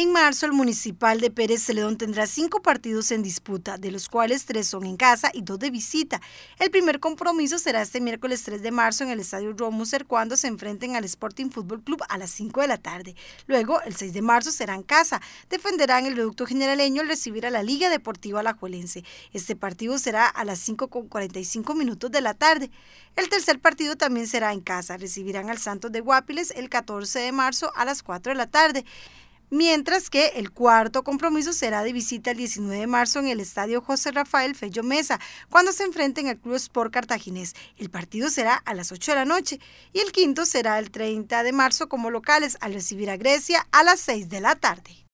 En marzo, el municipal de Pérez Celedón tendrá cinco partidos en disputa, de los cuales tres son en casa y dos de visita. El primer compromiso será este miércoles 3 de marzo en el Estadio Romuser cuando se enfrenten al Sporting Fútbol Club a las 5 de la tarde. Luego, el 6 de marzo será en casa. Defenderán el reducto generaleño al recibir a la Liga Deportiva Alajuelense. Este partido será a las 5.45 minutos de la tarde. El tercer partido también será en casa. Recibirán al Santos de Guapiles el 14 de marzo a las 4 de la tarde mientras que el cuarto compromiso será de visita el 19 de marzo en el Estadio José Rafael Fello Mesa, cuando se enfrenten al Club Sport Cartaginés. El partido será a las 8 de la noche y el quinto será el 30 de marzo como locales al recibir a Grecia a las 6 de la tarde.